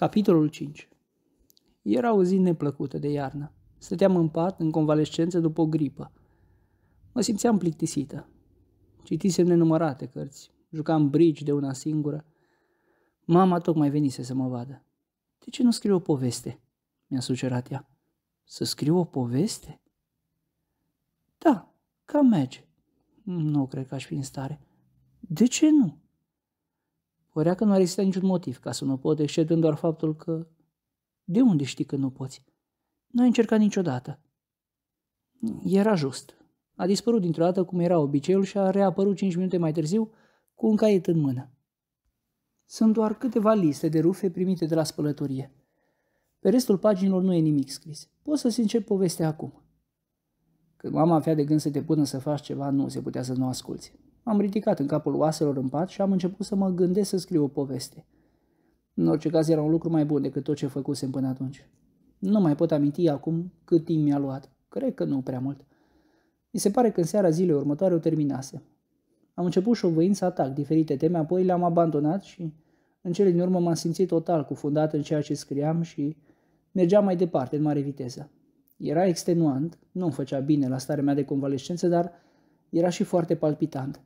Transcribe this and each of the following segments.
Capitolul 5 Era o zi neplăcută de iarnă. Stăteam în pat, în convalescență după o gripă. Mă simțeam plictisită. Citisem nenumărate cărți. Jucam brici de una singură. Mama tocmai venise să mă vadă. De ce nu scriu o poveste? Mi-a sugerat ea. Să scriu o poveste? Da, cam merge. Nu cred că aș fi în stare. De ce nu? Părea că nu ar exista niciun motiv ca să nu pot, excedând doar faptul că... De unde știi că nu poți? Nu ai încercat niciodată. Era just. A dispărut dintr-o dată cum era obiceiul și a reapărut cinci minute mai târziu cu un caiet în mână. Sunt doar câteva liste de rufe primite de la spălătorie. Pe restul paginilor nu e nimic scris. Poți să-ți încep povestea acum. Când mama avea de gând să te pună să faci ceva, nu se putea să nu asculți. M-am ridicat în capul oaselor în pat și am început să mă gândesc să scriu o poveste. În orice caz era un lucru mai bun decât tot ce făcusem până atunci. Nu mai pot aminti acum cât timp mi-a luat. Cred că nu prea mult. Mi se pare că în seara zilei următoare o terminase. Am început șovăind să atac diferite teme, apoi le-am abandonat și în cele din urmă m-am simțit total cufundat în ceea ce scriam și mergeam mai departe în mare viteză. Era extenuant, nu-mi făcea bine la starea mea de convalescență, dar era și foarte palpitant.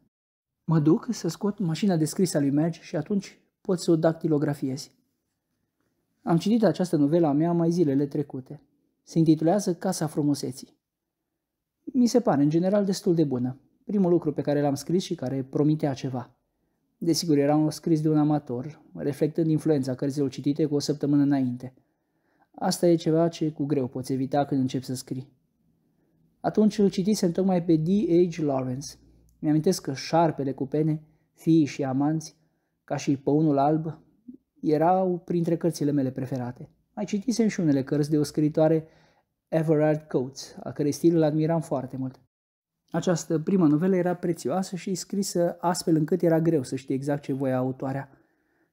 Mă duc să scot mașina de scris a lui Merge și atunci pot să o dactilografiezi. Am citit această novelă a mea mai zilele trecute. Se intitulează Casa frumuseții. Mi se pare, în general, destul de bună. Primul lucru pe care l-am scris și care promitea ceva. Desigur, era un scris de un amator, reflectând influența cărților citite cu o săptămână înainte. Asta e ceva ce cu greu poți evita când începi să scrii. Atunci îl citisem tocmai pe D.H. Lawrence, mi-amintesc că șarpele cu pene, fiii și amanți, ca și păunul alb, erau printre cărțile mele preferate. Mai citisem și unele cărți de o scritoare, Everard Coates, a cărei stil îl admiram foarte mult. Această prima novelă era prețioasă și scrisă astfel încât era greu să știi exact ce voia autoarea.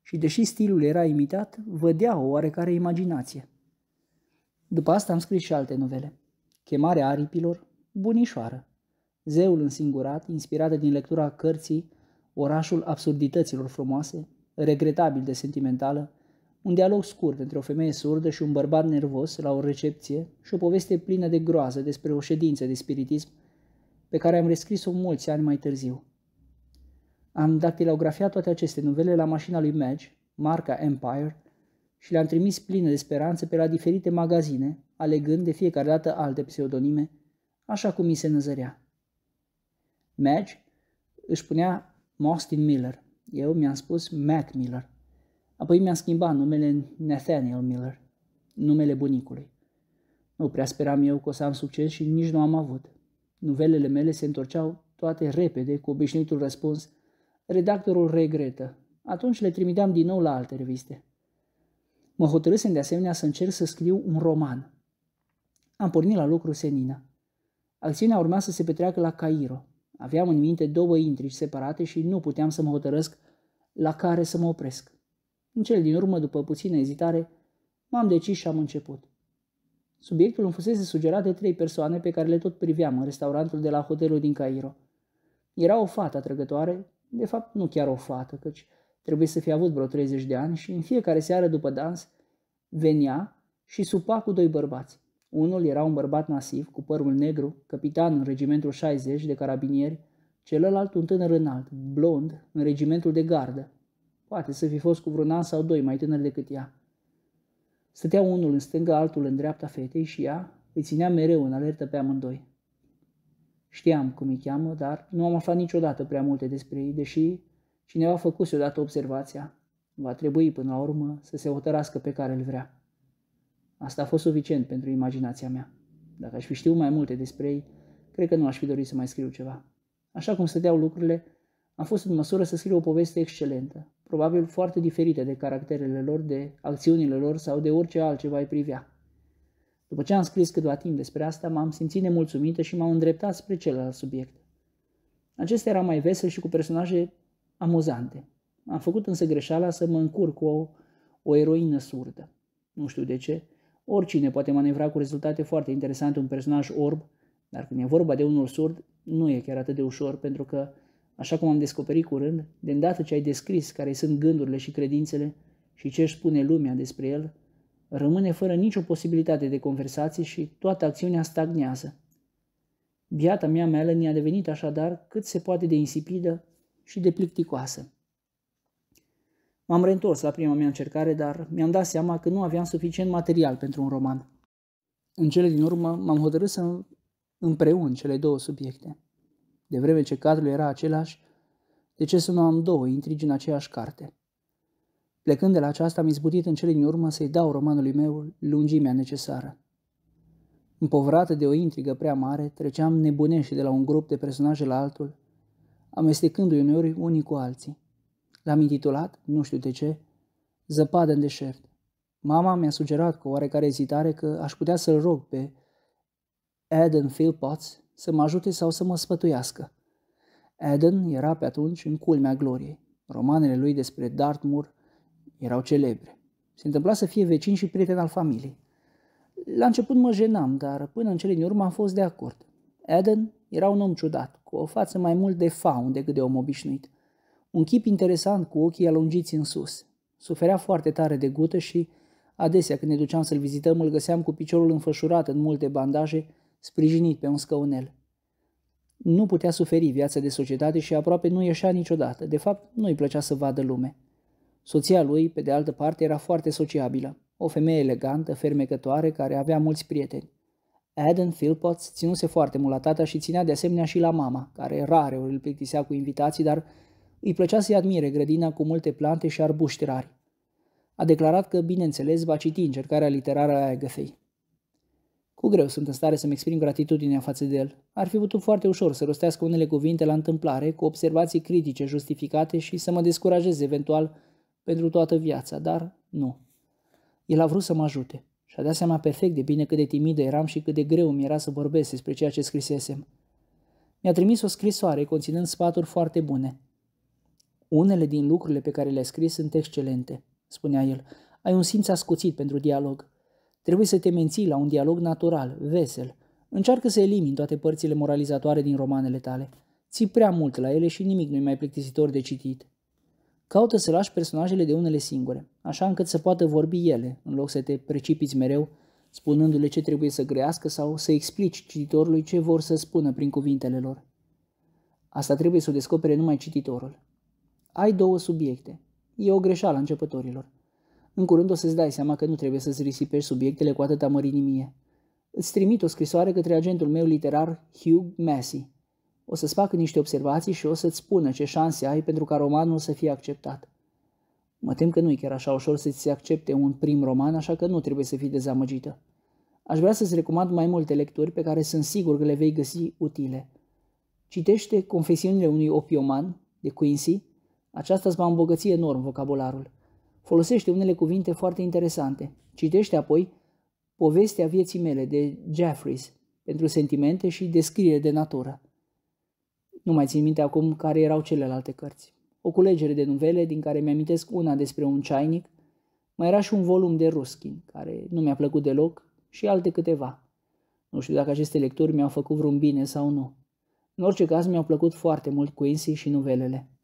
Și deși stilul era imitat, vădea o oarecare imaginație. După asta am scris și alte novele. Chemarea aripilor, Bunișoară, zeul însingurat, inspirată din lectura cărții Orașul absurdităților frumoase, regretabil de sentimentală, un dialog scurt între o femeie surdă și un bărbat nervos la o recepție și o poveste plină de groază despre o ședință de spiritism pe care am rescris-o mulți ani mai târziu. Am dactilografiat toate aceste novele la mașina lui Madge, marca Empire, și le-am trimis pline de speranță pe la diferite magazine, alegând de fiecare dată alte pseudonime, așa cum mi se năzărea match, își punea Mostin Miller. Eu mi-am spus Mac Miller. Apoi mi-am schimbat numele Nathaniel Miller, numele bunicului. Nu prea speram eu că o să am succes și nici nu am avut. Nuvelele mele se întorceau toate repede cu obișnuitul răspuns Redactorul regretă. Atunci le trimiteam din nou la alte reviste. Mă hotărâsem de asemenea să încerc să scriu un roman. Am pornit la lucru senină. Acțiunea urma să se petreacă la Cairo, Aveam în minte două intrigi separate și nu puteam să mă hotărăsc la care să mă opresc. În cel din urmă, după puțină ezitare, m-am decis și am început. Subiectul îmi fusese sugerat de trei persoane pe care le tot priveam în restaurantul de la hotelul din Cairo. Era o fată atrăgătoare, de fapt nu chiar o fată, căci trebuie să fie avut vreo 30 de ani și în fiecare seară după dans venea și supa cu doi bărbați. Unul era un bărbat nasiv, cu părul negru, capitan în regimentul 60 de carabinieri, celălalt un tânăr înalt, blond, în regimentul de gardă. Poate să fi fost cu vreun an sau doi mai tânăr decât ea. Stătea unul în stânga, altul în dreapta fetei și ea îi ținea mereu în alertă pe amândoi. Știam cum îi cheamă, dar nu am aflat niciodată prea multe despre ei, deși cineva făcuse odată observația. Va trebui până la urmă să se hotărască pe care îl vrea. Asta a fost suficient pentru imaginația mea. Dacă aș fi știut mai multe despre ei, cred că nu aș fi dorit să mai scriu ceva. Așa cum stăteau lucrurile, am fost în măsură să scriu o poveste excelentă, probabil foarte diferită de caracterele lor, de acțiunile lor sau de orice altceva ai privea. După ce am scris câtva timp despre asta, m-am simțit nemulțumită și m-am îndreptat spre celălalt subiect. Acesta era mai vesel și cu personaje amuzante. Am făcut însă greșeala să mă încurc cu o, o eroină surdă. Nu știu de ce, Oricine poate manevra cu rezultate foarte interesante un personaj orb, dar când e vorba de unul surd, nu e chiar atât de ușor, pentru că, așa cum am descoperit curând, de îndată ce ai descris care sunt gândurile și credințele și ce își spune lumea despre el, rămâne fără nicio posibilitate de conversație și toată acțiunea stagnează. Biata mea Melanie a devenit așadar cât se poate de insipidă și de plicticoasă. M-am reîntors la prima mea încercare, dar mi-am dat seama că nu aveam suficient material pentru un roman. În cele din urmă m-am hotărât să împreun cele două subiecte. De vreme ce cadrul era același, de ce să nu am două intrigi în aceeași carte? Plecând de la aceasta, am izbutit în cele din urmă să-i dau romanului meu lungimea necesară. Împovrată de o intrigă prea mare, treceam nebunește de la un grup de personaje la altul, amestecându-i uneori unii cu alții. L-am intitulat, nu știu de ce, Zăpadă în deșert. Mama mi-a sugerat cu oarecare ezitare că aș putea să-l rog pe Eden Philpotts să mă ajute sau să mă spătuiască. Eden era pe atunci în culmea gloriei. Romanele lui despre Dartmoor erau celebre. Se întâmpla să fie vecin și prieten al familiei. La început mă jenam, dar până în cele din urmă am fost de acord. Eden era un om ciudat, cu o față mai mult de faun decât de om obișnuit – un chip interesant cu ochii alungiți în sus. Suferea foarte tare de gută și, adesea când ne duceam să-l vizităm, îl găseam cu piciorul înfășurat în multe bandaje, sprijinit pe un scăunel. Nu putea suferi viața de societate și aproape nu ieșea niciodată. De fapt, nu îi plăcea să vadă lume. Soția lui, pe de altă parte, era foarte sociabilă. O femeie elegantă, fermecătoare, care avea mulți prieteni. Adam Philpotts ținuse foarte mult la tata și ținea de asemenea și la mama, care rare ori îl plictisea cu invitații, dar îi plăcea să-i admire grădina cu multe plante și arbuști rari. A declarat că, bineînțeles, va citi încercarea literară a Agathei. Cu greu sunt în stare să-mi exprim gratitudinea față de el. Ar fi putut foarte ușor să rostească unele cuvinte la întâmplare, cu observații critice justificate și să mă descurajeze eventual pentru toată viața, dar nu. El a vrut să mă ajute și a dat seama perfect de bine cât de timidă eram și cât de greu mi era să vorbesc despre ceea ce scrisesem. Mi-a trimis o scrisoare conținând sfaturi foarte bune, unele din lucrurile pe care le-ai scris sunt excelente, spunea el. Ai un simț ascuțit pentru dialog. Trebuie să te menții la un dialog natural, vesel. Încearcă să elimini toate părțile moralizatoare din romanele tale. Ții prea mult la ele și nimic nu-i mai plictisitor de citit. Caută să lași personajele de unele singure, așa încât să poată vorbi ele, în loc să te precipiți mereu, spunându-le ce trebuie să grească sau să explici cititorului ce vor să spună prin cuvintele lor. Asta trebuie să o descopere numai cititorul. Ai două subiecte. E o greșeală a începătorilor. În curând o să-ți dai seama că nu trebuie să-ți risipești subiectele cu atâta mărinimie. Îți trimit o scrisoare către agentul meu literar Hugh Massey. O să-ți facă niște observații și o să-ți spună ce șanse ai pentru ca romanul să fie acceptat. Mă tem că nu-i chiar așa ușor să-ți accepte un prim roman, așa că nu trebuie să fii dezamăgită. Aș vrea să-ți recomand mai multe lecturi pe care sunt sigur că le vei găsi utile. Citește Confesiunile unui opioman de Quincy, aceasta îți va îmbogăți enorm vocabularul. Folosește unele cuvinte foarte interesante. Citește apoi Povestea vieții mele de Jeffries pentru sentimente și descriere de natură. Nu mai țin minte acum care erau celelalte cărți. O culegere de nuvele din care mi-amintesc una despre un ceainic, mai era și un volum de Ruskin, care nu mi-a plăcut deloc, și alte câteva. Nu știu dacă aceste lecturi mi-au făcut vreun bine sau nu. În orice caz, mi-au plăcut foarte mult Quincy și nuvelele.